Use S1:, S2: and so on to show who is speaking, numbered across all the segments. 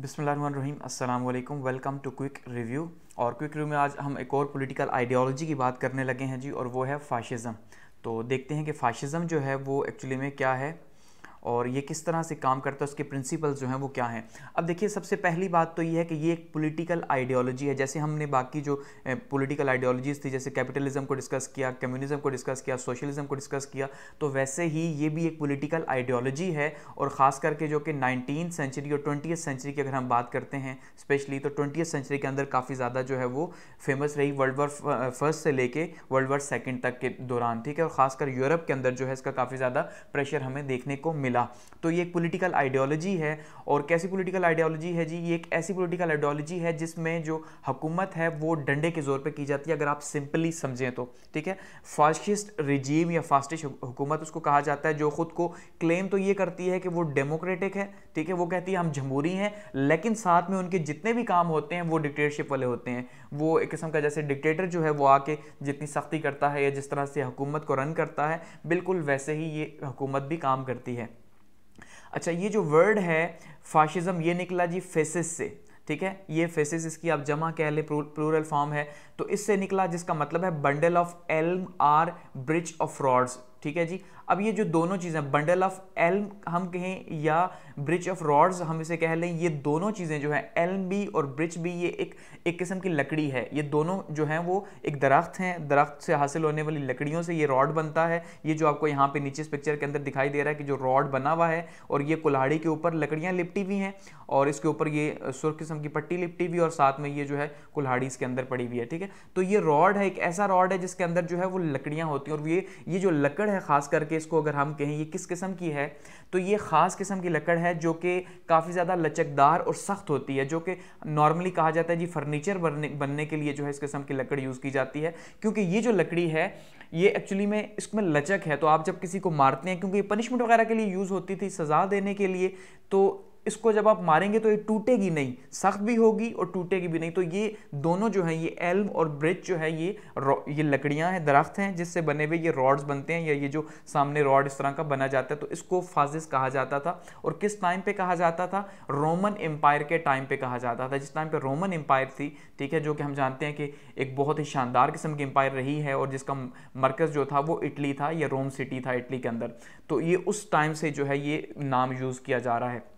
S1: बिसमीम अल्लाम welcome to quick review और क्विक रिव्यू में आज हम एक और पॉलिटिकल आइडियोलॉजी की बात करने लगे हैं जी और वो है फाशिज़म तो देखते हैं कि फाशिज़म जो है वो एक्चुअली में क्या है और ये किस तरह से काम करता है उसके प्रिंसिपल्स जो हैं वो क्या हैं अब देखिए सबसे पहली बात तो ये है कि ये एक पॉलिटिकल आइडियोलॉजी है जैसे हमने बाकी जो पॉलिटिकल आइडियोलॉजीज़ थी जैसे कैपिटलिज्म को डिस्कस किया कम्युनिज्म को डिस्कस किया सोशलिज्म को डिस्कस किया तो वैसे ही ये भी एक पोलिटिकल आइडियोलॉजी है और ख़ास करके जो कि नाइनटीन सेंचुरी और ट्वेंटी सेंचुरी की अगर हम बात करते हैं स्पेशली तो ट्वेंटी सेंचुरी के अंदर काफ़ी ज़्यादा जो है वो फेमस रही वर्ल्ड वार फर्स्ट से लेके वर्ल्ड वार सेकेंड तक के दौरान ठीक है और ख़ासकर यूरोप के अंदर जो है इसका काफ़ी ज़्यादा प्रेशर हमें देखने को मिला मिला तो ये एक पॉलिटिकल आइडियोलॉजी है और कैसी पॉलिटिकल आइडियोलॉजी है जी ये एक ऐसी पॉलिटिकल आइडियोलॉजी है जिसमें जो हुकूमत है वो डंडे के जोर पे की जाती है अगर आप सिंपली समझें तो ठीक है फास्टिस्ट रिजीम या फास्टिस्ट हुकूमत उसको कहा जाता है जो खुद को क्लेम तो ये करती है कि वो डेमोक्रेटिक है ठीक है वो कहती है हम जमहूरी हैं लेकिन साथ में उनके जितने भी काम होते हैं वो डिक्टेटरशिप वाले होते हैं वो एक किस्म का जैसे डिक्टेटर जो है वो आके जितनी सख्ती करता है या जिस तरह से हुकूमत को रन करता है बिल्कुल वैसे ही ये हुकूमत भी काम करती है अच्छा ये जो वर्ड है फाशिज्म ये निकला जी फेसिस से ठीक है ये फेसिस इसकी आप जमा कह लें प्लूरल फॉर्म है तो इससे निकला जिसका मतलब है bundle of elm or birch of rods ठीक है जी अब ये जो दोनों चीज़ें बंडल ऑफ एल्म हम कहें या ब्रिज ऑफ रॉड्स हम इसे कह लें ये दोनों चीज़ें जो हैं एल्म भी और ब्रिज भी ये एक एक किस्म की लकड़ी है ये दोनों जो हैं वो एक दरख्त हैं दरख्त से हासिल होने वाली लकड़ियों से ये रॉड बनता है ये जो आपको यहाँ पे नीचे इस पिक्चर के अंदर दिखाई दे रहा है कि जो रॉड बना हुआ है और ये कुल्हाड़ी के ऊपर लकड़ियाँ लिपटी हुई हैं और इसके ऊपर ये सुरख किस्म की पट्टी लिपटी हुई और साथ में ये जो है कुल्हाड़ी इसके अंदर पड़ी हुई है ठीक है तो ये रॉड है एक ऐसा रॉड है जिसके अंदर जो है वो लकड़ियाँ होती हैं और ये ये जो लकड़ है खास करके के इसको अगर हम कहें ये किस किस्म की है तो ये ख़ास किस्म की लकड़ है जो कि काफ़ी ज़्यादा लचकदार और सख्त होती है जो कि नॉर्मली कहा जाता है जी फर्नीचर बनने बनने के लिए जो है इस किस्म की लकड़ यूज़ की जाती है क्योंकि ये जो लकड़ी है ये एक्चुअली में इसमें लचक है तो आप जब किसी को मारते हैं क्योंकि पनिशमेंट वगैरह के लिए यूज़ होती थी सज़ा देने के लिए तो इसको जब आप मारेंगे तो ये टूटेगी नहीं सख्त भी होगी और टूटेगी भी नहीं तो ये दोनों जो है ये एल्म और ब्रिज जो है ये ये लकड़ियाँ हैं दरख्त हैं जिससे बने हुए ये रॉड्स बनते हैं या ये जो सामने रॉड इस तरह का बना जाता है तो इसको फाजिस कहा जाता था और किस टाइम पे कहा जाता था रोमन एम्पायर के टाइम पे कहा जाता था जिस टाइम पे रोमन एम्पायर थी ठीक है जो कि हम जानते हैं कि एक बहुत ही शानदार किस्म की एम्पायर रही है और जिसका मरकज़ जो था वो इटली था या रोम सिटी था इटली के अंदर तो ये उस टाइम से जो है ये नाम यूज़ किया जा रहा है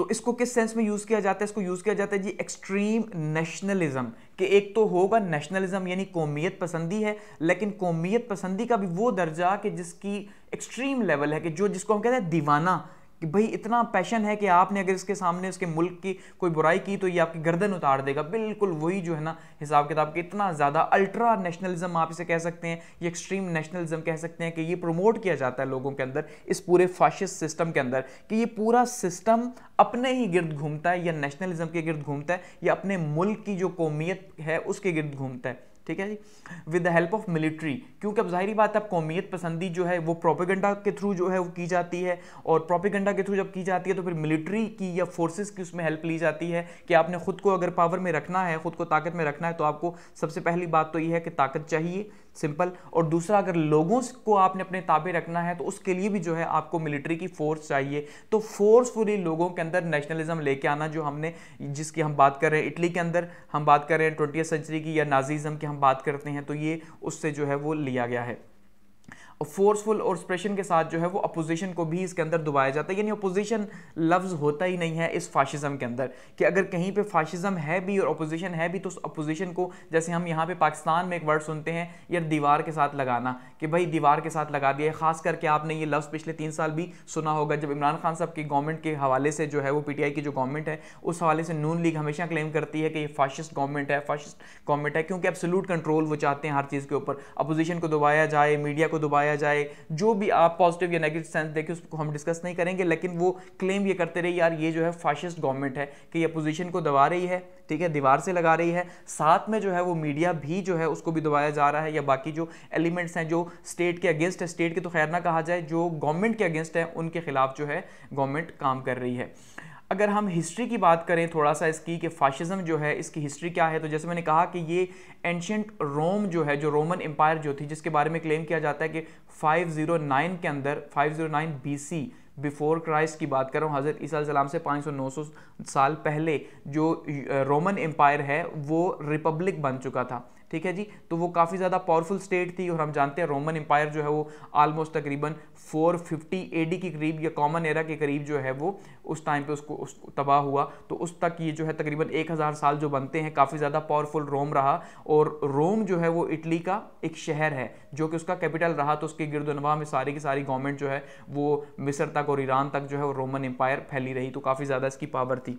S1: तो इसको किस सेंस में यूज़ किया जाता है इसको यूज़ किया जाता है जी एक्सट्रीम नेशनलिज्म कि एक तो होगा नेशनलिज्म यानी कौमियत पसंदी है लेकिन कौमियत पसंदी का भी वो दर्जा कि जिसकी एक्सट्रीम लेवल है कि जो जिसको हम कहते हैं दीवाना कि भाई इतना पैशन है कि आपने अगर इसके सामने उसके मुल्क की कोई बुराई की तो ये आपकी गर्दन उतार देगा बिल्कुल वही जो है ना हिसाब किताब के इतना ज़्यादा अल्ट्रा नेशनलिज्म आप इसे कह सकते हैं ये एक्सट्रीम नेशनलिज्म कह सकते हैं कि ये प्रमोट किया जाता है लोगों के अंदर इस पूरे फाशिस्ट सिस्टम के अंदर कि ये पूरा सिस्टम अपने ही गिर्द घूमता है या नेशनलिज्म के गिर्द घूमता है या अपने मुल्क की जो कौमियत है उसके गिर्द घूमता है ठीक है जी with the help of military क्योंकि अब जाहिर बात है अब कौमियत पसंदी जो है वो प्रोपेगेंडा के थ्रू जो है वो की जाती है और प्रोपेगेंडा के थ्रू जब की जाती है तो फिर मिलिट्री की या फोर्सेस की उसमें हेल्प ली जाती है कि आपने खुद को अगर पावर में रखना है खुद को ताकत में रखना है तो आपको सबसे पहली बात तो ये है कि ताकत चाहिए सिंपल और दूसरा अगर लोगों को आपने अपने ताबे रखना है तो उसके लिए भी जो है आपको मिलिट्री की फोर्स चाहिए तो फोर्सफुली लोगों के अंदर नेशनलिज्म लेके आना जो हमने जिसकी हम बात कर रहे हैं इटली के अंदर हम बात कर रहे हैं ट्वेंटी सेंचुरी की या नाजीज़म की हम बात करते हैं तो ये उससे जो है वो लिया गया है फोर्सफुल और एक्सप्रेशन के साथ जो है वो अपोजिशन को भी इसके अंदर दबाया जाता है यानी अपोजिशन लफ्ज़ होता ही नहीं है इस फाशिज़म के अंदर कि अगर कहीं पे फाशिज़म है भी और अपोजिशन है भी तो उस अपोजिशन को जैसे हम यहाँ पे पाकिस्तान में एक वर्ड सुनते हैं या दीवार के साथ लगाना कि भाई दीवार के साथ लगा दिया खास करके आपने ये लफ्ज़ पिछले तीन साल भी सुना होगा जब इमरान खान साहब की गवर्नमेंट के हवाले से जो है वो पी की जो गवर्नमेंट है उस हवाले से नून लीग हमेशा क्लेम करती है कि ये फाशिस्ट गवर्नमेंट है फाशिस्ट गवर्नमेंट है क्योंकि एब्सोलूट कंट्रोल वो चाहते हैं हर चीज़ के ऊपर अपोजिशन को दबाया जाए मीडिया को दबाया पाया जाए जो भी आप पॉजिटिव या नेगेटिव सेंस देखें उसको हम डिस्कस नहीं करेंगे लेकिन वो क्लेम ये करते रहे यार ये जो है फाशिस्ट गवर्नमेंट है कि अपोजिशन को दबा रही है ठीक है दीवार से लगा रही है साथ में जो है वो मीडिया भी जो है उसको भी दबाया जा रहा है या बाकी जो एलिमेंट्स हैं जो स्टेट के अगेंस्ट है स्टेट के तो खैर ना कहा जाए जो गवर्नमेंट के अगेंस्ट है उनके खिलाफ जो है गवर्नमेंट काम कर रही है अगर हम हिस्ट्री की बात करें थोड़ा सा इसकी कि फाशिज़म जो है इसकी हिस्ट्री क्या है तो जैसे मैंने कहा कि ये एंशंट रोम जो है जो रोमन एम्पायर जो थी जिसके बारे में क्लेम किया जाता है कि 509 के अंदर 509 बीसी बिफोर क्राइस्ट की बात करूँ रहा हज़रत ईसा सलाम से 500-900 साल पहले जो रोमन एम्पायर है वो रिपब्लिक बन चुका था ठीक है जी तो वो काफ़ी ज़्यादा पावरफुल स्टेट थी और हम जानते हैं रोमन एम्पायर जो है वो आलमोस्ट तकरीबन 450 डी के करीब या कॉमन एरा के करीब जो है वो उस टाइम पे उसको उस तबाह हुआ तो उस तक ये जो है तकरीबन 1000 साल जो बनते हैं काफ़ी ज़्यादा पावरफुल रोम रहा और रोम जो है वो इटली का एक शहर है जो कि उसका कैपिटल रहा तो उसके गिरदनवा में सारी की सारी गवर्नमेंट जो है वो मिस्र तक और ईरान तक जो है वो रोमन एम्पायर फैली रही तो काफ़ी ज़्यादा इसकी पावर थी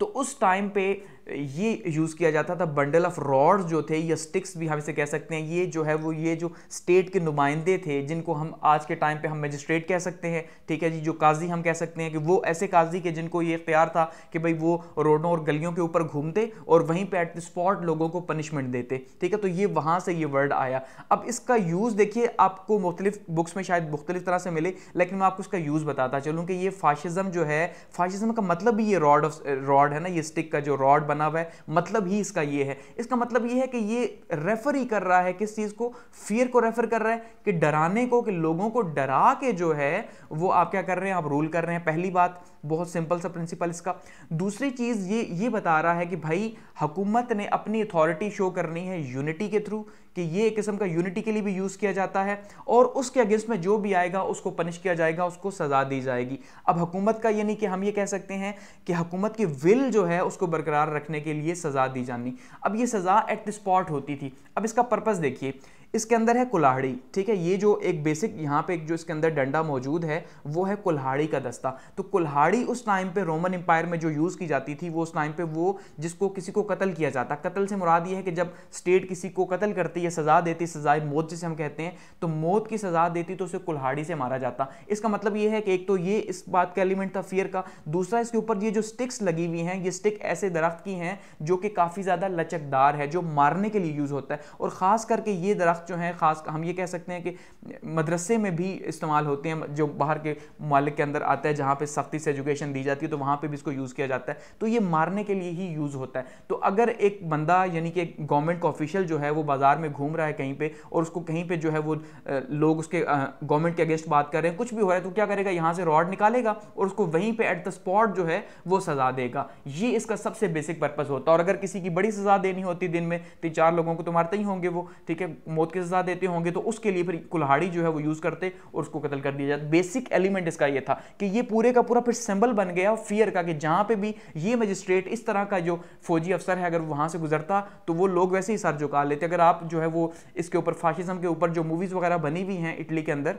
S1: तो उस टाइम पे ये यूज़ किया जाता था बंडल ऑफ रॉड जो थे या स्टिक्स भी हम इसे कह सकते हैं ये जो है वो ये जो स्टेट के नुमाइंदे थे जिनको हम आज के टाइम पे हम मजिस्ट्रेट कह सकते हैं ठीक है जी जो काजी हम कह सकते हैं कि वो ऐसे काजी के जिनको ये इख्तियार था कि भाई वो रोडों और गलियों के ऊपर घूमते और वहीं पर एट द स्पॉट लोगों को पनिशमेंट देते ठीक है तो ये वहाँ से ये वर्ड आया अब इसका यूज़ देखिए आपको मुख्तलिफ बुक्स में शायद मुख्तलिफ तरह से मिले लेकिन मैं आपको इसका यूज़ बताता चलूँ कि ये फाशिज़म जो है फाशिज़म का मतलब भी ये रॉड ऑफ रॉड है ना ये स्टिक का जो रॉड बना हुआ है मतलब ही इसका ये है इसका मतलब ये है कि ये रेफर ही कर रहा है किस चीज़ को फियर को रेफर कर रहा है कि डराने को कि लोगों को डरा के जो है वो आप क्या कर रहे हैं आप रूल कर रहे हैं पहली बात बहुत सिंपल सा प्रिंसिपल इसका दूसरी चीज़ ये ये बता रहा है कि भाई हुकूमत ने अपनी अथॉरिटी शो करनी है यूनिटी के थ्रू कि ये एक किस्म का यूनिटी के लिए भी यूज़ किया जाता है और उसके अगेंस्ट में जो भी आएगा उसको पनिश किया जाएगा उसको सज़ा दी जाएगी अब हुकूमत का यानी कि हम ये कह सकते हैं कि हुकूमत की विल जो है उसको बरकरार रखने के लिए सज़ा दी जानी अब ये सज़ा एट द स्पॉट होती थी अब इसका पर्पज़ देखिए इसके अंदर है कुल्हाड़ी ठीक है ये जो एक बेसिक यहाँ पे जो इसके अंदर डंडा मौजूद है वो है कुल्हाड़ी का दस्ता तो कुल्हाड़ी उस टाइम पे रोमन एम्पायर में जो यूज़ की जाती थी वो उस टाइम पे वो जिसको किसी को कत्ल किया जाता कत्ल से मुराद ये है कि जब स्टेट किसी को कत्ल करती है सज़ा देती सज़ाए मौत जिसे हम कहते हैं तो मौत की सज़ा देती तो उसे कुल्हाड़ी से मारा जाता इसका मतलब ये है कि एक तो ये इस बात का एलिमेंट था फियर का दूसरा इसके ऊपर ये जो स्टिक्स लगी हुई हैं ये स्टिक ऐसे दरख्त की हैं जो कि काफ़ी ज़्यादा लचकदार है जो मारने के लिए यूज़ होता है और ख़ास करके ये दरख्त जो हैं ख़ास हम ये कह सकते हैं कि मदरसे में भी इस्तेमाल होते हैं जो बाहर के मालिक के अंदर आता है जहाँ पर सख्ती से एजुकेशन दी जाती है तो वहाँ पर भी इसको यूज़ किया जाता है तो ये मारने के लिए ही यूज़ होता है तो अगर एक बंदा यानी कि गवर्नमेंट का ऑफिशियल जो है वो बाज़ार में घूम रहा है कहीं पर और उसको कहीं पर जो है वो लोग उसके गवर्नमेंट के अगेंस्ट बात कर रहे हैं कुछ भी हो रहा है तो क्या करेगा यहाँ से रॉड निकालेगा और उसको वहीं पर एट द स्पॉट जो है वो सज़ा देगा ये इसका सबसे बेसिक पर्पज़ होता है और अगर किसी की बड़ी सज़ा देनी होती दिन में तीन चार लोगों को तो मारते ही होंगे वो ठीक है मौत के सजा देते होंगे तो उसके लिए फिर कुल्हाड़ी जो है वो यूज करते और उसको कतल कर दिया जाता बेसिक एलिमेंट इसका ये था कि ये पूरे का पूरा फिर सिंबल बन गया फियर का कि जहां पे भी ये मजिस्ट्रेट इस तरह का जो फौजी अफसर है अगर वहां से गुजरता तो वो लोग वैसे ही सर झुका लेते अगर आप जो है वो इसके ऊपर फाशिज्म के ऊपर जो मूवीज़ वगैरह बनी हुई हैं इटली के अंदर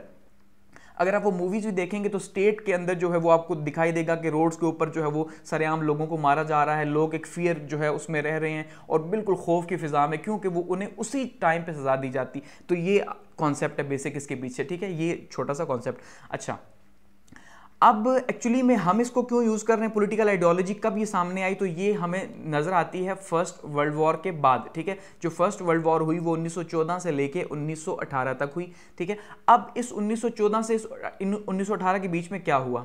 S1: अगर आप वो मूवीज भी देखेंगे तो स्टेट के अंदर जो है वो आपको दिखाई देगा कि रोड्स के ऊपर जो है वो सरेआम लोगों को मारा जा रहा है लोग एक फियर जो है उसमें रह रहे हैं और बिल्कुल खौफ की फिजा में क्योंकि वो उन्हें उसी टाइम पर सजा दी जाती तो ये कॉन्सेप्ट है बेसिक इसके पीछे ठीक है ये छोटा सा कॉन्सेप्ट अच्छा अब एक्चुअली में हम इसको क्यों यूज़ कर रहे हैं पॉलिटिकल आइडियोलॉजी कब ये सामने आई तो ये हमें नज़र आती है फर्स्ट वर्ल्ड वॉर के बाद ठीक है जो फर्स्ट वर्ल्ड वॉर हुई वो 1914 से लेके 1918 तक हुई ठीक है अब इस 1914 से इस 1918 के बीच में क्या हुआ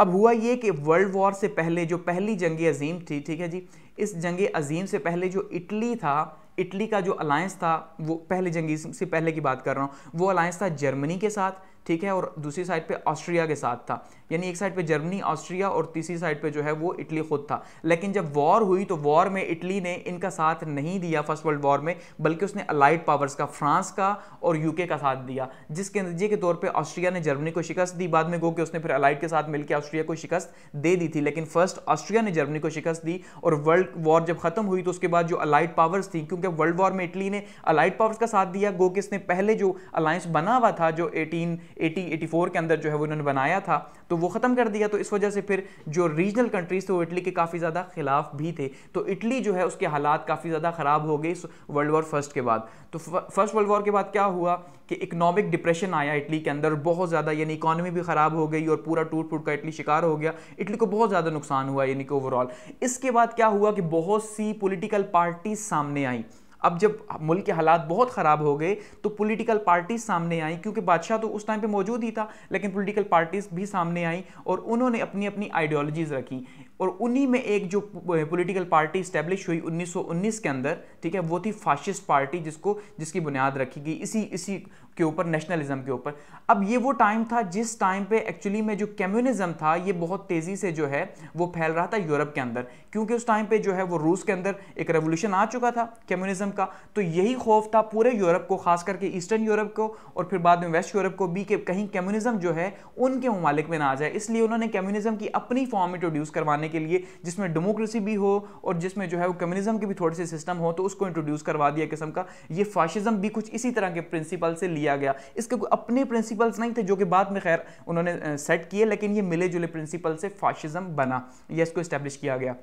S1: अब हुआ ये कि वर्ल्ड वॉर से पहले जो पहली जंग अजीम थी ठीक है जी इस जंग अजीम से पहले जो इटली था इटली का जो अलायंस था वो पहले जंग से पहले की बात कर रहा हूँ वो अलायंस था जर्मनी के साथ ठीक है और दूसरी साइड पे ऑस्ट्रिया के साथ था यानी एक साइड पे जर्मनी ऑस्ट्रिया और तीसरी साइड पे जो है वो इटली खुद था लेकिन जब वॉर हुई तो वॉर में इटली ने इनका साथ नहीं दिया फर्स्ट वर्ल्ड वॉर में बल्कि उसने अलाइड पावर्स का फ्रांस का और यूके का साथ दिया जिसके नतीजे के तौर पर ऑस्ट्रिया ने जर्मनी को शिकस्त दी बाद में गो के उसने फिर अलाइड के साथ मिलकर ऑस्ट्रिया को शिकस्त दे दी थी लेकिन फर्स्ट ऑस्ट्रिया ने जर्मनी को शिकस्त दी और वर्ल्ड वॉर जब खत्म हुई तो उसके बाद जो अलाइड पावर्स थी क्योंकि वर्ल्ड वॉर में इटली ने अलाइड पावर्स का साथ दिया गो किसने पहले जो अलायंस बना हुआ था जो एटीन एटी एटी फोर के अंदर जो है वो इन्होंने बनाया था तो वो ख़त्म कर दिया तो इस वजह से फिर जो रीजनल कंट्रीज़ थे वो इटली के काफ़ी ज़्यादा खिलाफ भी थे तो इटली जो है उसके हालात काफ़ी ज़्यादा ख़राब हो गए वर्ल्ड वॉर फर्स्ट के बाद तो फर्स्ट वर्ल्ड वॉर के बाद क्या हुआ कि इकोनॉमिक डिप्रेशन आया इटली के अंदर बहुत ज़्यादा यानी इकोनॉमी भी ख़राब हो गई और पूरा टूट फूट का इटली शिकार हो गया इटली को बहुत ज़्यादा नुकसान हुआ यानी कि ओवरऑल इसके बाद क्या हुआ कि बहुत सी पोलिटिकल पार्टीज सामने आई अब जब मुल्क के हालात बहुत ख़राब हो गए तो पॉलिटिकल पार्टीज सामने आई क्योंकि बादशाह तो उस टाइम पे मौजूद ही था लेकिन पॉलिटिकल पार्टीज भी सामने आई और उन्होंने अपनी अपनी आइडियोलॉजीज़ रखी और उन्हीं में एक जो पॉलिटिकल पार्टी इस्टेब्लिश हुई 1919 के अंदर ठीक है वो थी फाशिस्ट पार्टी जिसको जिसकी बुनियाद रखी गई इसी इसी के ऊपर नेशनलिज्म के ऊपर अब ये वो टाइम था जिस टाइम पे एक्चुअली में जो कम्युनिज्म था ये बहुत तेज़ी से जो है वो फैल रहा था यूरोप के अंदर क्योंकि उस टाइम पे जो है वो रूस के अंदर एक रेवोल्यूशन आ चुका था कम्युनिज्म का तो यही खौफ था पूरे यूरोप को खास करके ईस्टर्न यूरोप को और फिर बाद में वेस्ट यूरोप को भी कि कहीं कम्युनिज्म जो है उनके ममालिक में ना आ जाए इसलिए उन्होंने कम्युनिज्म की अपनी फॉर्म इंट्रोड्यूस करवाने के लिए जिसमें डेमोक्रेसी भी हो और जिसमें जो है वो कम्युनिज्म के भी थोड़े से सिस्टम हो तो उसको इंट्रोड्यूस करवा दिया किस्म का ये फाशिज्म भी कुछ इसी तरह के प्रिंसिपल से लिया किया गया इसके कोई अपने प्रिंसिपल्स नहीं थे जो कि बाद में खैर उन्होंने सेट किए लेकिन ये मिले जुले प्रिंसिपल से फाशिज्म बना या इसको इस्टेब्लिश किया गया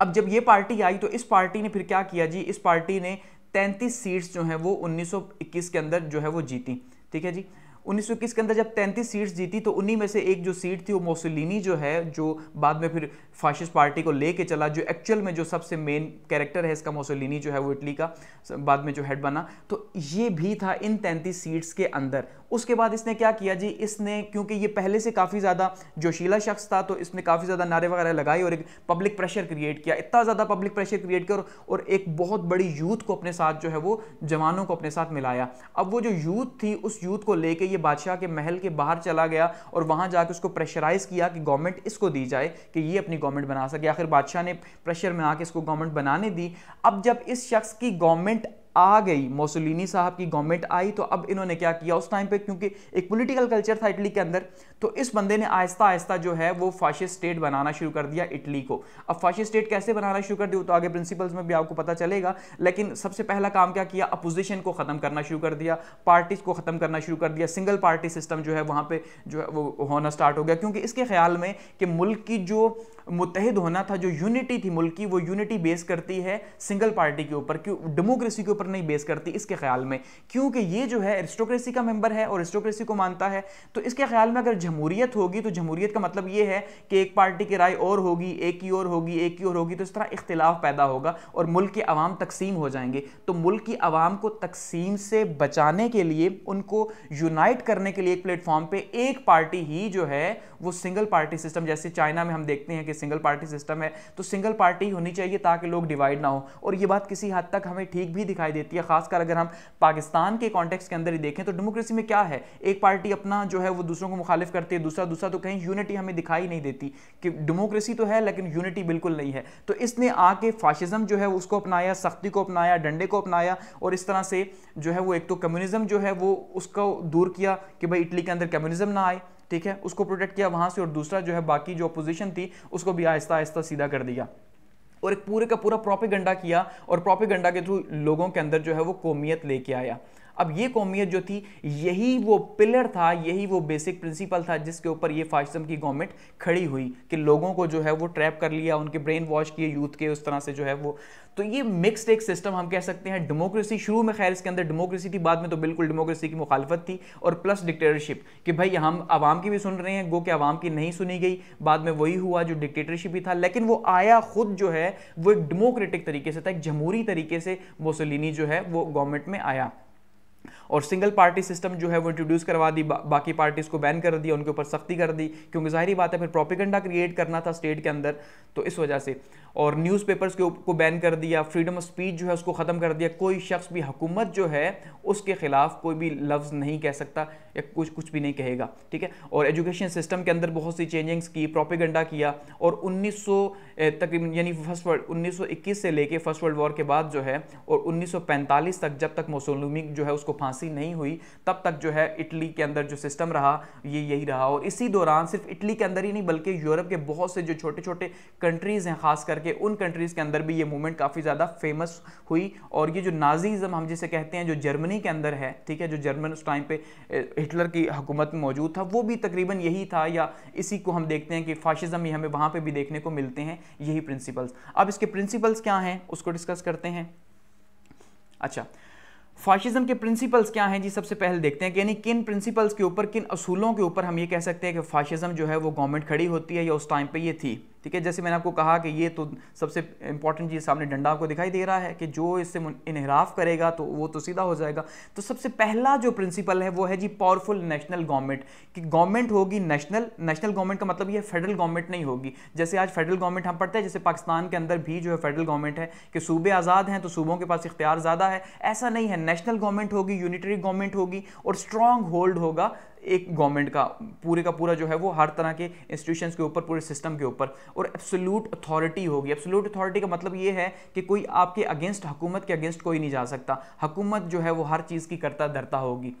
S1: अब जब ये पार्टी आई तो इस पार्टी ने फिर क्या किया जी इस पार्टी ने तैंतीस सीट्स जो हैं वो 1921 के अंदर जो है वो जीती ठीक है जी 1921 के अंदर जब 33 सीट्स जीती तो उन्हीं में से एक जो सीट थी वो मोसुलिनी जो है जो बाद में फिर फाशिस्ट पार्टी को लेके चला जो एक्चुअल में जो सबसे मेन कैरेक्टर है इसका मोसुलिनी जो है वो इटली का बाद में जो हेड बना तो ये भी था इन 33 सीट्स के अंदर उसके बाद इसने क्या किया जी इसने क्योंकि ये पहले से काफ़ी ज़्यादा जोशीला शख्स था तो इसने काफ़ी ज़्यादा नारे वगैरह लगाए और एक पब्लिक प्रेशर क्रिएट किया इतना ज़्यादा पब्लिक प्रेशर क्रिएट किया और एक बहुत बड़ी यूथ को अपने साथ जो है वो जवानों को अपने साथ मिलाया अब वो जो यूथ थी उस यूथ को लेकर ये बादशाह के महल के बाहर चला गया और वहाँ जाकर उसको प्रेशराइज किया कि गवर्नमेंट इसको दी जाए कि ये अपनी गवर्नमेंट बना सके आखिर बादशाह ने प्रेशर में आके इसको गवर्नमेंट बनाने दी अब जब इस शख्स की गवर्नमेंट आ गई मोसोलिनी साहब की गवर्नमेंट आई तो अब इन्होंने क्या किया उस टाइम पे क्योंकि एक पॉलिटिकल कल्चर था इटली के अंदर तो इस बंदे ने आहिस्ता आहिस्ता जो है वो फाशिस्ट स्टेट बनाना शुरू कर दिया इटली को अब फाशिस्ट स्टेट कैसे बनाना शुरू कर दिया तो आगे प्रिंसिपल्स में भी आपको पता चलेगा लेकिन सबसे पहला काम क्या किया अपोजिशन को ख़त्म करना शुरू कर दिया पार्टीज़ को ख़त्म करना शुरू कर दिया सिंगल पार्टी सिस्टम जो है वहाँ पर जो है वो होना स्टार्ट हो गया क्योंकि इसके ख्याल में कि मुल्क की जो मुतहद होना था जो यूनिटी थी मुल्क की वो यूनिटी बेस करती है सिंगल पार्टी के ऊपर क्यों डेमोक्रेसी के ऊपर नहीं बेस करती इसके ख्याल में क्योंकि ये जो है एरिस्टोक्रेसी का मेंबर है और एरिस्टोक्रेसी को मानता है तो इसके ख्याल में अगर जमहूरियत होगी तो जमहूरियत का मतलब ये है कि एक पार्टी की राय और होगी एक की और होगी एक की और होगी तो इस तरह इख्तलाफ पैदा होगा और मुल्क के आवाम तकसीम हो जाएंगे तो मुल्क की आवाम को तकसीम से बचाने के लिए उनको यूनाइट करने के लिए एक प्लेटफॉर्म पर एक पार्टी ही जो है वो सिंगल पार्टी सिस्टम जैसे चाइना में हम देखते हैं कि सिंगल पार्टी सिस्टम है तो सिंगल पार्टी होनी चाहिए ताकि लोग डिवाइड ना हो और ये बात किसी हद तक हमें ठीक भी दिखाई देती है खासकर अगर हम पाकिस्तान के कॉन्टेक्स्ट के अंदर ही देखें तो डेमोक्रेसी में क्या है एक पार्टी अपना जो है वो दूसरों को मुखालिफ करती है दूसरा दूसरा तो कहीं यूनिटी हमें दिखाई नहीं देती कि डेमोक्रेसी तो है लेकिन यूनिटी बिल्कुल नहीं है तो इसने आके फाशिज़म जो है उसको अपनाया सख्ती को अपनाया डंडे को अपनाया और इस तरह से जो है वो एक तो कम्युनिज्म जो है वो उसको दूर किया कि भाई इटली के अंदर कम्युनिज्म ना आए ठीक है उसको प्रोटेक्ट किया वहां से और दूसरा जो है बाकी जो अपोजिशन थी उसको भी आहिस्ता आहिस्ता सीधा कर दिया और एक पूरे का पूरा गंडा किया और गंडा के थ्रू लोगों के अंदर जो है वो कौमियत लेके आया अब ये कौमियत जो थी यही वो पिलर था यही वो बेसिक प्रिंसिपल था जिसके ऊपर ये फाशिज्म की गवर्नमेंट खड़ी हुई कि लोगों को जो है वो ट्रैप कर लिया उनके ब्रेन वॉश किए यूथ के उस तरह से जो है वो तो ये मिक्सड एक सिस्टम हम कह सकते हैं डेमोक्रेसी शुरू में खैर इसके अंदर डेमोक्रेसी थी बाद में तो बिल्कुल डेमोक्रेसी की मुखालफत थी और प्लस डिक्टेटरशिप कि भाई हम आवाम की भी सुन रहे हैं गो कि आवाम की नहीं सुनी गई बाद में वही हुआ जो डिक्टेटरशिप ही था लेकिन वो आया खुद जो है वो एक डेमोक्रेटिक तरीके से था एक जमहूरी तरीके से मोसलिनी जो है वो गवर्नमेंट में आया और सिंगल पार्टी सिस्टम जो है वो इंट्रोड्यूस करवा दी बा, बाकी पार्टीज़ को बैन कर दिया उनके ऊपर सख्ती कर दी क्योंकि जाहिर बात है फिर प्रोपिगंडा क्रिएट करना था स्टेट के अंदर तो इस वजह से और न्यूज़पेपर्स के को बैन कर दिया फ्रीडम ऑफ स्पीच जो है उसको ख़त्म कर दिया कोई शख्स भी हुकूमत जो है उसके ख़िलाफ़ कोई भी लफ्ज़ नहीं कह सकता या कुछ कुछ भी नहीं कहेगा ठीक है और एजुकेशन सिस्टम के अंदर बहुत सी चेंजिंग्स की प्रोपिगंडा किया और 1900 तकरीबन यानी फर्स्ट वर्ल्ड 1921 से लेके फर्स्ट वर्ल्ड वॉर के बाद जो है और 1945 तक जब तक मोसोलूमी जो है उसको फांसी नहीं हुई तब तक जो है इटली के अंदर जो सिस्टम रहा ये यही रहा और इसी दौरान सिर्फ इटली के अंदर ही नहीं बल्कि यूरोप के बहुत से जो छोटे छोटे कंट्रीज़ हैं ख़ास करके उन कंट्रीज़ के अंदर भी ये मूवमेंट काफ़ी ज़्यादा फेमस हुई और ये जो नाजीज़म हम जिसे कहते हैं जो जर्मनी के अंदर है ठीक है जो जर्मन उस टाइम पर हिटलर की हुकूमत में मौजूद था वो भी तकरीबन यही था या इसी को हम देखते हैं कि फाशिज़म ये हमें वहाँ पर भी देखने को मिलते हैं यही प्रिंसिपल्स अब इसके प्रिंसिपल्स क्या हैं उसको डिस्कस करते हैं अच्छा फाशिज्म के प्रिंसिपल्स क्या हैं जी सबसे पहले देखते हैं कि यानी किन प्रिंसिपल्स के ऊपर किन असूलों के ऊपर हम ये कह सकते हैं कि फाशिज्म जो है वो गवर्नमेंट खड़ी होती है या उस टाइम पे ये थी ठीक है जैसे मैंने आपको कहा कि ये तो सबसे इंपॉर्टेंट चीज़ सामने डंडा आपको दिखाई दे रहा है कि जो इससे इनहराफ करेगा तो वो तो सीधा हो जाएगा तो सबसे पहला जो प्रिंसिपल है वो है जी पावरफुल नेशनल गवर्नमेंट कि गवर्नमेंट होगी नेशनल नेशनल गवर्नमेंट का मतलब ये फेडरल गवर्नमेंट नहीं होगी जैसे आज फेडरल गवर्नमेंट हम पढ़ते हैं जैसे पाकिस्तान के अंदर भी जो है फेडरल गवर्नमेंट है कि सूबे आज़ाद हैं तो सूबों के पास इख्तियार ज़्यादा है ऐसा नहीं है नेशनल गवर्नमेंट होगी यूनिटरी गवर्नमेंट होगी और स्ट्रॉन्ग होल्ड होगा एक गवर्नमेंट का पूरे का पूरा जो है वो हर तरह के इंस्टीट्यूशंस के ऊपर पूरे सिस्टम के ऊपर और एब्सोलूट अथॉरिटी होगी एब्सोलूट अथॉरिटी का मतलब ये है कि कोई आपके अगेंस्ट हुकूमत के अगेंस्ट कोई नहीं जा सकता हुकूमत जो है वो हर चीज़ की करता धरता होगी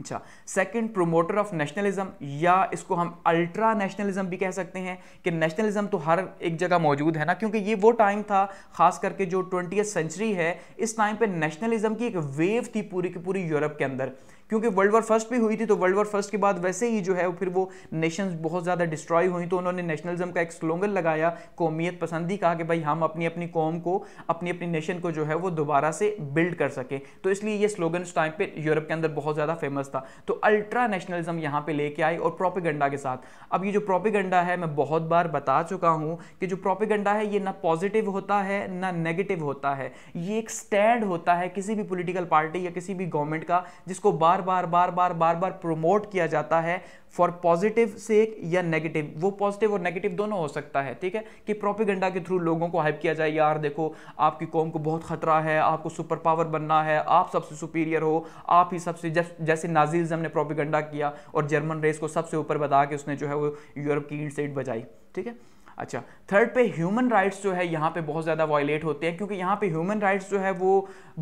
S1: अच्छा सेकंड प्रोमोटर ऑफ नेशनलिज्म या इसको हम अल्ट्रा नेशनलिज्म भी कह सकते हैं कि नेशनलिज्म तो हर एक जगह मौजूद है ना क्योंकि ये वो टाइम था खास करके जो ट्वेंटी सेंचुरी है इस टाइम पे नेशनलिज्म की एक वेव थी पूरी की पूरी यूरोप के अंदर क्योंकि वर्ल्ड वॉर फर्स्ट भी हुई थी तो वर्ल्ड वॉर फर्स्ट के बाद वैसे ही जो है फिर वो नेशंस बहुत ज़्यादा डिस्ट्रॉय हुई तो उन्होंने नेशनलिज्म का एक स्लोगन लगाया कौमियत पसंदी कहा कि भाई हम अपनी अपनी कौम को अपनी अपनी नेशन को जो है वो दोबारा से बिल्ड कर सकें तो इसलिए ये स्लोगन उस टाइम पर यूरोप के अंदर बहुत ज़्यादा फेमस था तो अल्ट्रा नेशनलिज्म यहाँ पर लेके आई और प्रोपीगंडा के साथ अब ये जो प्रोपिगंडा है मैं बहुत बार बता चुका हूँ कि जो प्रोपिगंडा है ये ना पॉजिटिव होता है ना नेगेटिव होता है ये एक स्टैंड होता है किसी भी पॉलिटिकल पार्टी या किसी भी गवर्नमेंट का जिसको बार बार बार बार बार बार बार प्रोमोट किया जाता है फॉर पॉजिटिव सेक या नेगेटिव वो पॉजिटिव और नेगेटिव दोनों हो सकता है ठीक है कि प्रोपिगंडा के थ्रू लोगों को हाइप किया जाए यार देखो आपकी कौम को बहुत खतरा है आपको सुपर पावर बनना है आप सबसे सुपीरियर हो आप ही सबसे जैसे नाजीजम ने प्रोपिगंडा किया और जर्मन रेस को सबसे ऊपर बता के उसने जो है वो यूरोप की इंड से बजाई ठीक है अच्छा थर्ड पे ह्यूमन राइट्स जो है यहाँ पे बहुत ज़्यादा वायलेट होते हैं क्योंकि यहाँ पे ह्यूमन राइट्स जो है वो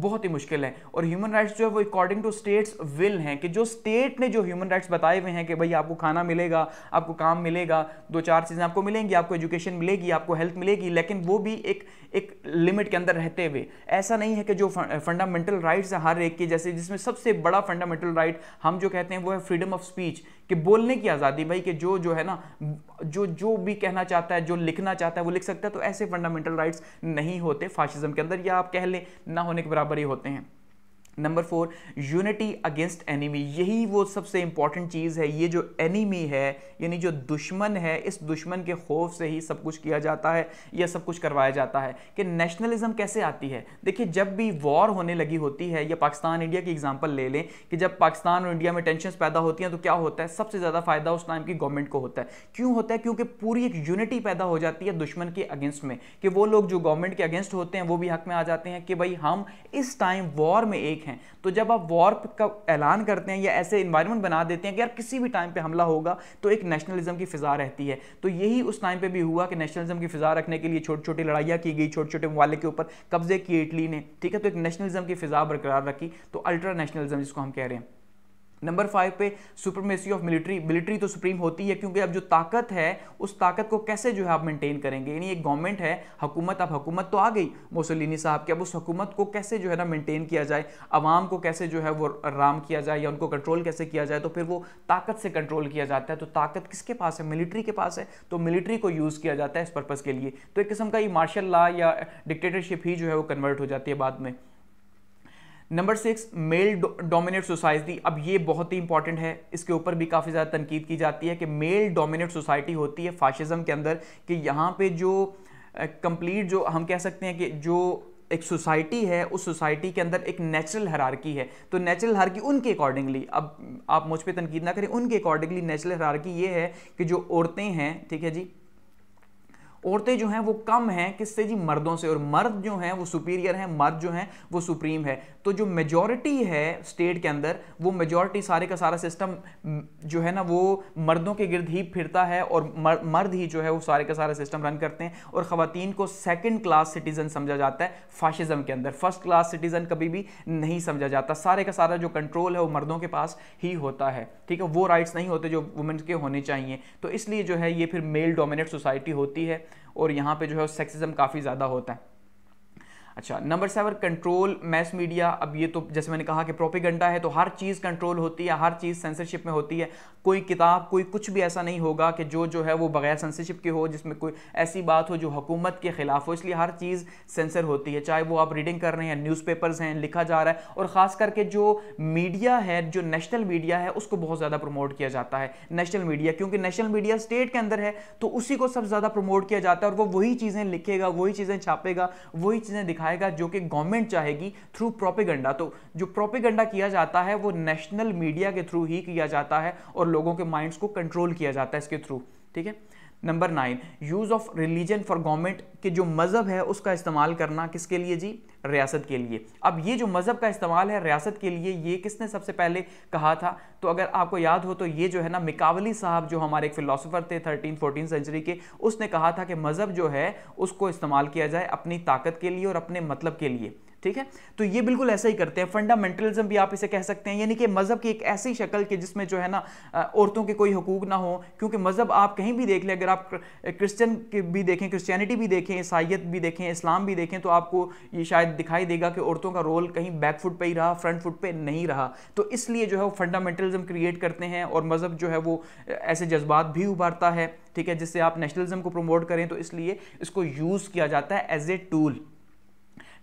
S1: बहुत ही मुश्किल है और ह्यूमन राइट्स जो है वो अकॉर्डिंग टू स्टेट्स विल हैं कि जो स्टेट ने जो ह्यूमन राइट्स बताए हुए हैं कि भाई आपको खाना मिलेगा आपको काम मिलेगा दो चार चीज़ें आपको मिलेंगी आपको एजुकेशन मिलेगी आपको हेल्थ मिलेगी लेकिन वो भी एक एक लिमिट के अंदर रहते हुए ऐसा नहीं है कि जो फंडामेंटल राइट्स हैं हर एक के जैसे जिसमें सबसे बड़ा फंडामेंटल राइट हम जो कहते हैं वो है फ्रीडम ऑफ स्पीच कि बोलने की आज़ादी भाई कि जो जो है ना जो जो भी कहना चाहता है जो लिखना चाहता है वो लिख सकता है तो ऐसे फंडामेंटल राइट्स नहीं होते फाशिज्म के अंदर या आप कह लें ना होने के बराबर ही होते हैं number four unity against enemy यही वो सबसे इंपॉर्टेंट चीज़ है ये जो एनिमी है यानी जो दुश्मन है इस दुश्मन के खौफ से ही सब कुछ किया जाता है या सब कुछ करवाया जाता है कि नेशनलिज्म कैसे आती है देखिए जब भी वॉर होने लगी होती है या पाकिस्तान इंडिया की एग्जांपल ले लें कि जब पाकिस्तान और इंडिया में टेंशन पैदा होती हैं तो क्या होता है सबसे ज़्यादा फ़ायदा उस टाइम की गवर्नमेंट को होता है क्यों होता है क्योंकि पूरी एक यूनिटी पैदा हो जाती है दुश्मन के अगेंस्ट में कि वो लोग जो गवर्नमेंट के अगेंस्ट होते हैं वो भी हक में आ जाते हैं कि भाई हम इस टाइम वॉर में एक हैं तो जब आप वॉर का ऐलान करते हैं या ऐसे इन्वायरमेंट बना देते हैं कि यार किसी भी टाइम पर हमला होगा तो एक नेशनलिज्म की फिजा रहती है तो यही उस टाइम पर भी हुआ कि नेशनलिज्म की फिजा रखने के लिए छोटी छोटी लड़ाइयाँ की गई छोटे छोटे ममालिक के ऊपर कब्जे किए इटली ने ठीक है तो एक नेशनलिज्म की फिजा बरकरार रखी तो अल्ट्रा नेशनलिज्म जिसको हम कह रहे हैं नंबर फाइव पे सुप्रीमेसी ऑफ मिलिट्री मिलिट्री तो सुप्रीम होती है क्योंकि अब जो ताकत है उस ताकत को कैसे जो है आप मेंटेन करेंगे यानी एक गवर्नमेंट है हकूमत अब हुकूमत तो आ गई मोसलिनी साहब की अब उस हुकूमत को कैसे जो है ना मेंटेन किया जाए अवाम को कैसे जो है वो राम किया जाए या उनको कंट्रोल कैसे किया जाए तो फिर वो ताकत से कंट्रोल किया जाता है तो ताकत किसके पास है मिलिट्री के पास है तो मिलिट्री को यूज़ किया जाता है इस पर्पज़ के लिए तो एक किस्म का ये मार्शल ला या डिक्टेटरशिप ही जो है वो कन्वर्ट हो जाती है बाद में number six male dominate society अब ये बहुत ही इंपॉर्टेंट है इसके ऊपर भी काफ़ी ज़्यादा तनकीद की जाती है कि मेल डोमिनेट सोसाइटी होती है फाशिज़म के अंदर कि यहाँ पे जो कंप्लीट जो हम कह सकते हैं कि जो एक सोसाइटी है उस सोसाइटी के अंदर एक नेचुरल हरारकी है तो नेचुरल हरारकी उनके अकॉर्डिंगली अब आप मुझ पर तनकीद ना करें उनके अकॉर्डिंगली नेचुरल हरारकी ये है कि जो औरतें हैं ठीक है जी औरतें जो हैं वो कम हैं किससे जी मर्दों से और मर्द जो हैं वो सुपीरियर हैं मर्द जो हैं वो सुप्रीम है तो जो मेजॉरिटी है स्टेट के अंदर वो मेजॉरिटी सारे का सारा सिस्टम जो है ना वो मर्दों के गिर्द ही फिरता है और मर्द ही जो है वो सारे का सारा सिस्टम रन करते हैं और खातन को सेकंड क्लास सिटीज़न समझा जाता है फाशिज़म के अंदर फर्स्ट क्लास सिटीज़न कभी भी नहीं समझा जाता सारे का सारा जो कंट्रोल है वो मर्दों के पास ही होता है ठीक है वो राइट्स नहीं होते जो वुमेंस के होने चाहिए तो इसलिए जो है ये फिर मेल डोमिनेट सोसाइटी होती है और यहाँ पर जो है सेक्सिज़म काफ़ी ज़्यादा होता है अच्छा number seven control mass media अब ये तो जैसे मैंने कहा कि प्रोपिगंडा है तो हर चीज़ कंट्रोल होती है हर चीज़ सेंसरशिप में होती है कोई किताब कोई कुछ भी ऐसा नहीं होगा कि जो जो है वो बगैर सेंसरशिप के हो जिसमें कोई ऐसी बात हो जो हुकूमत के ख़िलाफ़ हो इसलिए हर चीज़ सेंसर होती है चाहे वो आप रीडिंग कर रहे हैं न्यूज़पेपर्स हैं लिखा जा रहा है और ख़ास करके जो मीडिया है जो नेशनल मीडिया है उसको बहुत ज़्यादा प्रमोट किया जाता है नेशनल मीडिया क्योंकि नेशनल मीडिया स्टेट के अंदर है तो उसी को सबसे ज़्यादा प्रमोट किया जाता है और वो वही चीज़ें लिखेगा वही चीज़ें छापेगा वही चीज़ें दिखा दिखाएगा जो कि गवर्नमेंट चाहेगी थ्रू प्रोपेगंडा तो जो प्रोपेगंडा किया जाता है वो नेशनल मीडिया के थ्रू ही किया जाता है और लोगों के माइंड्स को कंट्रोल किया जाता है इसके थ्रू ठीक है number nine use of religion for government के जो मज़हब है उसका इस्तेमाल करना किसके लिए जी रियासत के लिए अब ये जो मज़हब का इस्तेमाल है रियासत के लिए ये किसने सबसे पहले कहा था तो अगर आपको याद हो तो ये जो है ना मिकावली साहब जो हमारे एक फिलोसोफर थे थर्टीन फोर्टीन सेंचुरी के उसने कहा था कि मज़हब जो है उसको इस्तेमाल किया जाए अपनी ताकत के लिए और अपने मतलब के लिए ठीक है तो ये बिल्कुल ऐसा ही करते हैं फंडामेंटलिज्म भी आप इसे कह सकते हैं यानी कि मज़हब की एक ऐसी शक्ल के जिसमें जो है ना औरतों के कोई हकूक ना हो क्योंकि मज़हब आप कहीं भी देख लें अगर आप क्रिश्चियन भी देखें क्रिश्चियनिटी भी देखें ईसाइत भी देखें इस्लाम भी देखें तो आपको ये शायद दिखाई देगा कि औरतों का रोल कहीं बैक फुट पर ही रहा फ्रंट फुट पर नहीं रहा तो इसलिए जो है वो फंडामेंटलिज्म क्रिएट करते हैं और मज़हब जो है वो ऐसे जज्बात भी उभारता है ठीक है जिससे आप नेशनलिज्म को प्रमोट करें तो इसलिए इसको यूज़ किया जाता है as a tool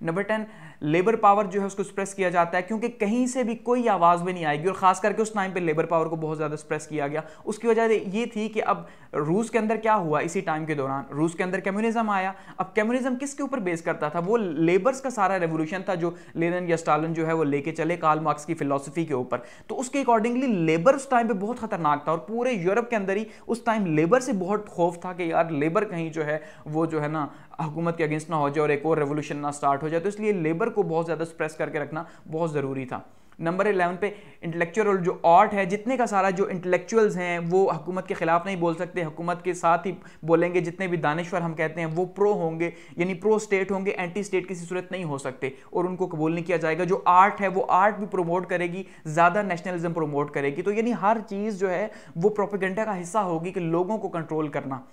S1: number ten labour power जो है उसको स्प्रेस किया जाता है क्योंकि कहीं से भी कोई आवाज़ भी नहीं आएगी और ख़ास करके उस टाइम पे लेबर पावर को बहुत ज़्यादा स्प्रेस किया गया उसकी वजह ये थी कि अब रूस के अंदर क्या हुआ इसी टाइम के दौरान रूस के अंदर कम्युनिज्म आया अब कम्युनिज्म किसके ऊपर बेस करता था वो लेबर्स का सारा रेवोल्यूशन था जो लेनिन या स्टालिन जो है वो लेके चले कार्ल मार्क्स की फिलोसफी के ऊपर तो उसके अकॉर्डिंगली लेबर उस टाइम पर बहुत ख़तरनाक था और पूरे यूरोप के अंदर ही उस टाइम लेबर से बहुत खौफ था कि यार लेबर कहीं जो है वो जो है ना हुकूमत के अगेंस्ट ना हो जाए और एक और रेवोल्यूशन ना स्टार्ट हो जाए तो इसलिए लेबर को बहुत ज़्यादा स्प्रेस करके रखना बहुत ज़रूरी था नंबर एलेवन पे इंटेलेक्चुअल जो आर्ट है जितने का सारा जो इंटेलेक्चुअल्स हैं वो हुकूमत के ख़िलाफ़ नहीं बोल सकते हुकूमत के साथ ही बोलेंगे जितने भी दानश्वर हम कहते हैं वो प्रो होंगे यानी प्रो स्टेट होंगे एंटी स्टेट किसी सूरत नहीं हो सकते और उनको कबूल नहीं किया जाएगा जो आर्ट है वो आर्ट भी प्रोमोट करेगी ज़्यादा नेशनलिज्म प्रोमोट करेगी तो यानी हर चीज़ जो है वो प्रोपेगेंडा का हिस्सा होगी कि लोगों को कंट्रोल करना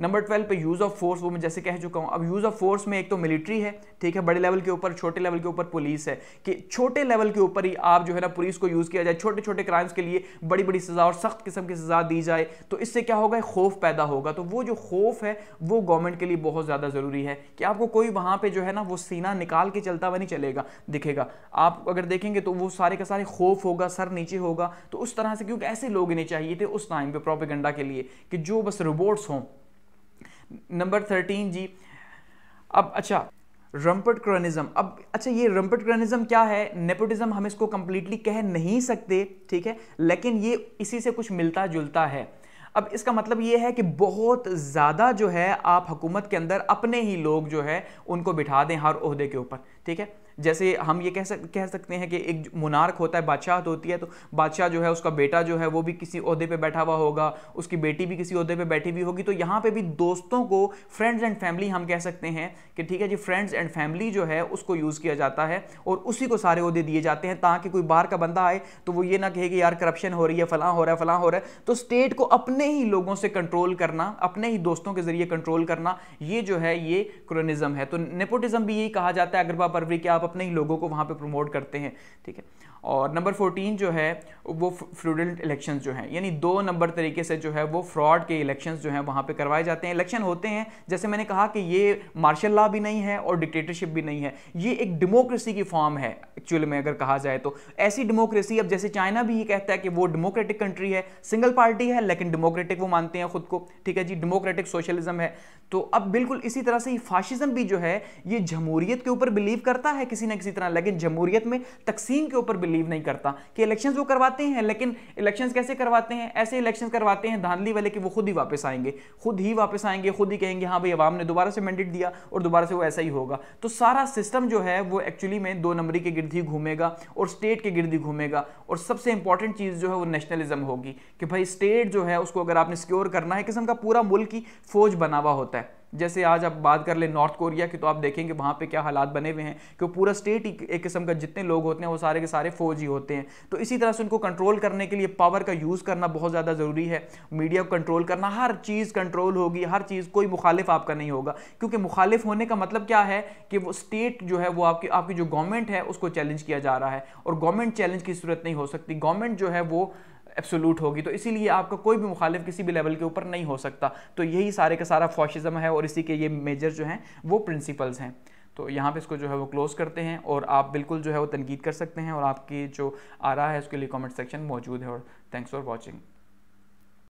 S1: नंबर ट्वेल्व पे यूज़ ऑफ फोर्स वो मैं जैसे कह चुका हूँ अब यूज़ ऑफ फोर्स में एक तो मिलिट्री है ठीक है बड़े लेवल के ऊपर छोटे लेवल के ऊपर पुलिस है कि छोटे लेवल के ऊपर ही आप जो है ना पुलिस को यूज़ किया जाए छोटे छोटे क्राइम्स के लिए बड़ी बड़ी सज़ा और सख्त किस्म की सज़ा दी जाए तो इससे क्या होगा खौफ पैदा होगा तो वो जो खौफ है वो गवर्नमेंट के लिए बहुत ज़्यादा ज़रूरी है कि आपको कोई वहाँ पर जो है ना वो सीना निकाल के चलता हुआ नहीं चलेगा दिखेगा आप अगर देखेंगे तो वो सारे का सारे खौफ होगा सर नीचे होगा तो उस तरह से क्योंकि ऐसे लोग इन्हें चाहिए थे उस टाइम पर प्रोपेगेंडा के लिए कि जो बस रोबोट्स हों नंबर थर्टीन जी अब अच्छा रम्पट क्रनिज़म अब अच्छा ये रम्पट क्रनिज्म क्या है नेपोटिज्म हम इसको कंप्लीटली कह नहीं सकते ठीक है लेकिन ये इसी से कुछ मिलता जुलता है अब इसका मतलब ये है कि बहुत ज़्यादा जो है आप हुकूमत के अंदर अपने ही लोग जो है उनको बिठा दें हर अहदे के ऊपर ठीक है जैसे हम ये कह सक कह सकते हैं कि एक मुनार्क होता है बादशाह होती है तो बादशाह जो है उसका बेटा जो है वो भी किसी अहदे पे बैठा हुआ होगा उसकी बेटी भी किसी अहदे पे बैठी हुई होगी तो यहाँ पे भी दोस्तों को फ्रेंड्स एंड फैमिली हम कह सकते हैं कि ठीक है जी फ्रेंड्स एंड फैमिली जो है उसको यूज़ किया जाता है और उसी को सारे अहदे दिए जाते हैं ताकि कोई बाहर का बंदा आए तो वो ये ना कहे कि यार करप्शन हो रही है फ़लाँ हो रहा है फलां हो रहा है तो स्टेट को अपने ही लोगों से कंट्रोल करना अपने ही दोस्तों के जरिए कंट्रोल करना ये जो है ये क्रोनिज्म है तो नेपोटिज्म भी यही कहा जाता है अगर परवरी के आप अपने ही लोगों को वहाँ पर प्रमोट करते हैं ठीक है और नंबर फोर्टीन जो है वो फ्रूडेंट इलेक्शंस जो हैं यानी दो नंबर तरीके से जो है वो फ्रॉड के इलेक्शंस जो हैं वहाँ पे करवाए जाते हैं इलेक्शन होते हैं जैसे मैंने कहा कि ये मार्शल लॉ भी नहीं है और डिक्टेटरशिप भी नहीं है ये एक डेमोक्रेसी की फॉर्म है एक्चुअल में अगर कहा जाए तो ऐसी डेमोक्रेसी अब जैसे चाइना भी ये कहता है कि वो डेमोक्रेटिक कंट्री है सिंगल पार्टी है लेकिन डेमोक्रेटिक वो मानते हैं खुद को ठीक है जी डेमोक्रेटिक सोशलिज्म है तो अब बिल्कुल इसी तरह से फाशिज्म भी जो है ये जमहूरीत के ऊपर बिलीव करता है किसी ना किसी तरह लेकिन जमहूरियत में तकसीम के ऊपर बिलीव नहीं करता कि इलेक्शंस वो करवाते हैं लेकिन इलेक्शंस कैसे करवाते हैं ऐसे इलेक्शंस करवाते हैं धांधली वाले कि वो खुद ही वापस आएंगे खुद ही वापस आएंगे खुद ही कहेंगे हाँ भाई अवाम ने दोबारा से मैंडेट दिया और दोबारा से वो ऐसा ही होगा तो सारा सिस्टम जो है वो एक्चुअली में दो नंबरी के गिर्द घूमेगा और स्टेट के गिर्द घूमेगा और सबसे इंपॉर्टेंट चीज़ जो है वो नेशनलिज्म होगी कि भाई स्टेट जो है उसको अगर आपने सिक्योर करना है किसम का पूरा मुल्क की फौज बना हुआ होता है जैसे आज आप बात कर ले नॉर्थ कोरिया की तो आप देखेंगे वहाँ पे क्या हालात बने हुए हैं कि पूरा स्टेट एक किस्म का जितने लोग होते हैं वो सारे के सारे फौज ही होते हैं तो इसी तरह से उनको कंट्रोल करने के लिए पावर का यूज़ करना बहुत ज़्यादा ज़रूरी है मीडिया को कंट्रोल करना हर चीज़ कंट्रोल होगी हर चीज़ कोई मुखालिफ आपका नहीं होगा क्योंकि मुखालिफ होने का मतलब क्या है कि वो स्टेट जो है वो आपकी आपकी जो गवर्नमेंट है उसको चैलेंज किया जा रहा है और गवर्नमेंट चैलेंज की सूरत नहीं हो सकती गवर्नमेंट जो है वो एब्सोलूट होगी तो इसीलिए आपका कोई भी मुखालिफ किसी भी लेवल के ऊपर नहीं हो सकता तो यही सारे का सारा फॉशिज़म है और इसी के ये मेजर जो हैं वो प्रिंसिपल्स हैं तो यहाँ पे इसको जो है वो क्लोज़ करते हैं और आप बिल्कुल जो है वो तनकीद कर सकते हैं और आपकी जो आ रहा है उसके लिए कमेंट सेक्शन मौजूद है और थैंक्स फॉर वॉचिंग